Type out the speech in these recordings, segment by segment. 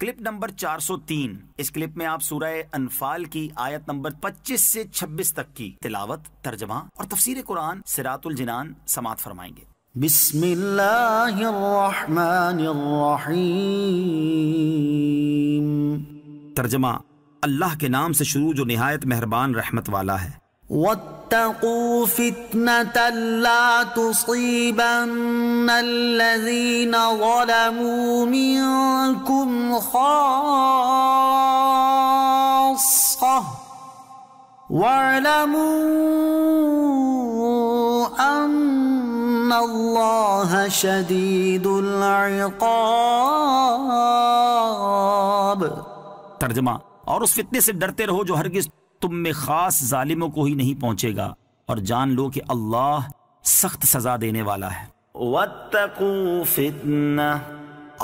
clip number 403 इस clip में आप सूरह अनफाल की आयत नंबर 25 से 26 तक की तिलावत तर्जमा और तफसीर कुरान सिरातुल जिनान समात फरमाएंगे तर्जमा अल्लाह के नाम से शुरू जो निहायत मेहरबान रहमत वाला है واتقوا فتنه لا تصيبن الذين ظلموا منكم خاصه واعلموا ان الله شديد العقاب ترجمه اور اس فتنے سے ڈرتے رہو جو ہرگز तुम में खास जालिमों को ही नहीं पहुंचेगा और जान लो कि अल्लाह सख्त सजा देने वाला है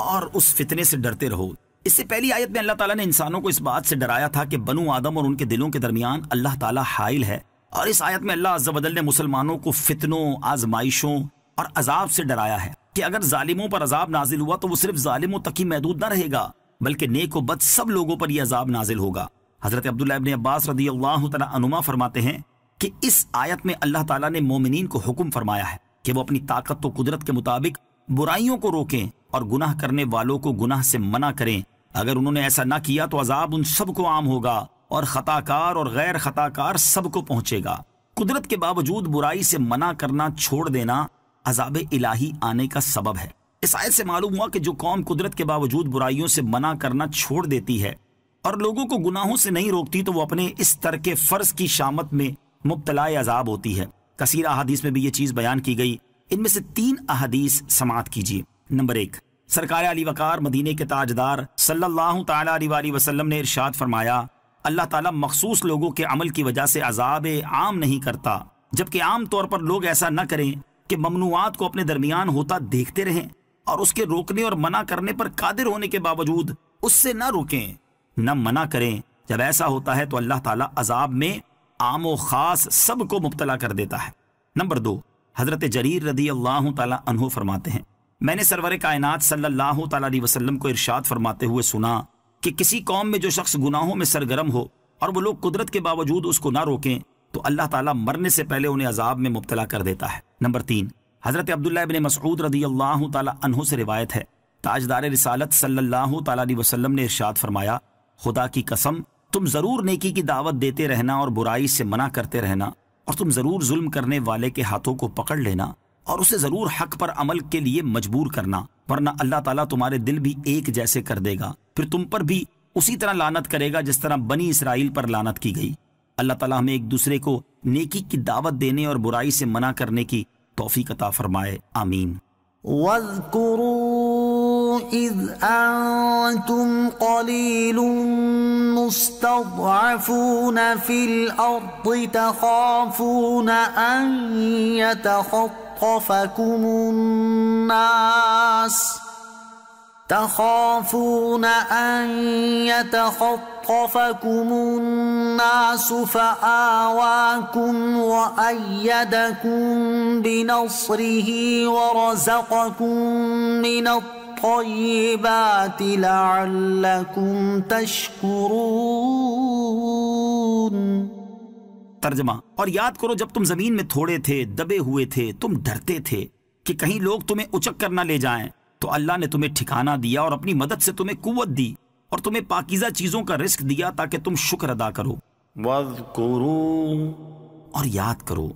और उस फितने से डरते रहो इससे पहली आयत में अल्लाह ताला ने इंसानों को इस बात से डराया था कि बनु आदम और उनके दिलों के दरमियान अल्लाह ताला हाइल है और इस आयत में अल्लाह बदल ने मुसलमानों को फितनों आजमाइशों और अजाब से डराया है कि अगर जालिमों पर अजाब नाजिल हुआ तो वो सिर्फ जालिमों तक ही महदूद न रहेगा बल्कि नेक बद सब लोगों पर यह अजाब नाजिल होगा हज़रत अब्दुल्ला इबन अब्बास रदी अल्लाह तनुमा फरमाते हैं कि इस आयत में अल्लाह ताला ने मोमिन को हुक्म फरमाया है कि वो अपनी ताकत व तो कुदरत के मुताबिक बुराइयों को रोकें और गुनाह करने वालों को गुनाह से मना करें अगर उन्होंने ऐसा ना किया तो अजाब उन सब को आम होगा और खताकार और गैर खताकार सब को पहुंचेगा कुदरत के बावजूद बुराई से मना करना छोड़ देना अजाब इलाही आने का सबब है इस आयत से मालूम हुआ कि जो कौम कुदरत के बावजूद बुराइयों से मना करना छोड़ देती है और लोगों को गुनाहों से नहीं रोकती तो वो अपने इस तरह के फर्ज की शामत में मुबतला अजाब होती है कसीर अहादीस में भी ये चीज़ बयान की गई इनमें से तीन अहादीस समात कीजिए नंबर एक सरकार अली वकार मदीने के ताजदार सल्लल्लाहु अलैहि वसल्लम ने इरशाद फरमाया अल्लाह ताला मखसूस लोगों के अमल की वजह से अजाब आम नहीं करता जबकि आम तौर पर लोग ऐसा न करें कि ममनुआत को अपने दरमियान होता देखते रहें और उसके रोकने और मना करने पर कादिर होने के बावजूद उससे न रुकें न मना करें जब ऐसा होता है तो अल्लाह ताला अजाब में आमो खास सबको मुबतला कर देता है नंबर दो हजरत जरीर रदी अल्लाह तहु फरमाते हैं मैंने सरवर कायनात सल्लल्लाहु अलैहि वसल्लम को इरशाद फरमाते हुए सुना कि किसी कौम में जो शख्स गुनाहों में सरगर्म हो और वो लोग कुदरत के बावजूद उसको ना रोकें तो अल्लाह ताला मरने से पहले उन्हें अजाब में मुबतला कर देता है नंबर तीन हजरत अब्दुल्ला बिन मसूद रदी अल्लाह तहु से रिवायत है ताजदार रिसालत सल्लल्लाहु अलैहि ने इरशाद फरमाया खुदा की कसम तुम जरूर नेकी की दावत देते रहना और बुराई से मना करते रहना और तुम जरूर जुल्म करने वाले के हाथों को पकड़ लेना और उसे जरूर हक पर अमल के लिए मजबूर करना वरना अल्लाह ताला तुम्हारे दिल भी एक जैसे कर देगा फिर तुम पर भी उसी तरह लानत करेगा जिस तरह बनी इसराइल पर लानत की गई अल्लाह तला हमें एक दूसरे को नेकी की दावत देने और बुराई से मना करने की तोफ़ी कता फरमाए आमीन वज़कुरू إذ أنتم قليل مستضعفون في الأرض تخافون أن يتخطفكم الناس تخافون أن يتخطفكم الناس فآواكم وأيدكم بنصره ورزقكم من الطيب الطيبات لعلكم تشكرون तर्जमा और याद करो जब तुम जमीन में थोड़े थे दबे हुए थे तुम डरते थे कि कहीं लोग तुम्हें उचक कर ना ले जाएं तो अल्लाह ने तुम्हें ठिकाना दिया और अपनी मदद से तुम्हें कुवत दी और तुम्हें पाकिजा चीजों का रिस्क दिया ताकि तुम शुक्र अदा करो और याद करो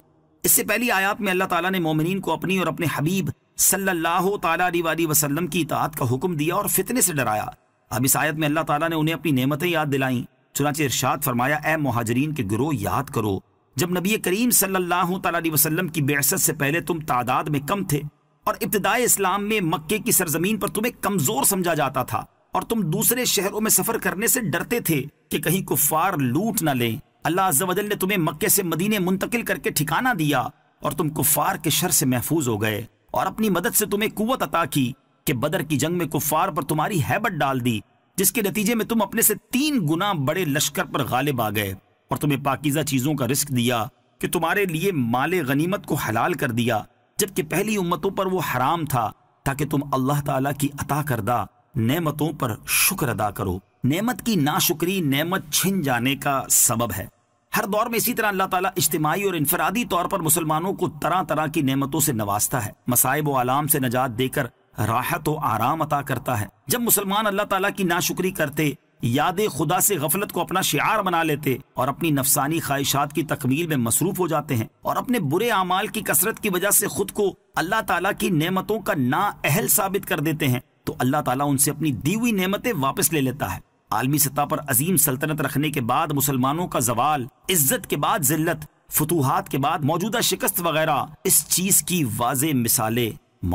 इससे पहली आयात में अल्लाह ताला ने मोमिन को अपनी और अपने हबीब सल्लल्लाहु अलैहि वसल्लम की इतात का हुक्म दिया और फितने से डराया अब इस आयत में अल्लाह ताला ने उन्हें अपनी नेमतें याद दिलाईं चुनाचे इरशाद फरमाया ए महाजरीन के गिरोह याद करो जब नबी करीम सल्लल्लाहु अलैहि वसल्लम की बेसत से पहले तुम तादाद में कम थे और इब्तदाई इस्लाम में मक्के की सरजमीन पर तुम्हें कमजोर समझा जाता था और तुम दूसरे शहरों में सफर करने से डरते थे कि कहीं कुफार लूट न लें अल्लाह अज्जल ने तुम्हें मक्के से मदीने मुंतकिल करके ठिकाना दिया और तुम कुफार के शर से महफूज हो गए और अपनी मदद से तुम्हें कुवत अता की कि बदर की जंग में कुफार पर तुम्हारी हैबत डाल दी जिसके नतीजे में तुम अपने से तीन गुना बड़े लश्कर पर गालिब आ गए और तुम्हें पाकिजा चीजों का रिस्क दिया कि तुम्हारे लिए माल गनीमत को हलाल कर दिया जबकि पहली उम्मतों पर वो हराम था ताकि तुम अल्लाह ताला की अता करदा नेमतों पर शुक्र अदा करो नेमत की नाशुक्री नेमत छिन जाने का सबब है हर दौर में इसी तरह अल्लाह ताला इज्तमाही और इनफरादी तौर पर मुसलमानों को तरह तरह की नेमतों से नवाजता है मसाइब व आलाम से नजात देकर राहत व आराम अता करता है जब मुसलमान अल्लाह ताला की नाशुक्री करते याद खुदा से गफलत को अपना शियार बना लेते और अपनी नफसानी ख्वाहिशात की तकमील में मसरूफ हो जाते हैं और अपने बुरे अमाल की कसरत की वजह से खुद को अल्लाह ताला की नेमतों का ना अहल साबित कर देते हैं तो अल्लाह ताला उनसे अपनी दी हुई नेमतें वापस ले लेता है आलमी सतह पर अजीम सल्तनत रखने के बाद मुसलमानों का जवाल इज्जत के बाद जिल्लत फतूहत के बाद मौजूदा शिकस्त वगैरह इस चीज की वाज मिसालें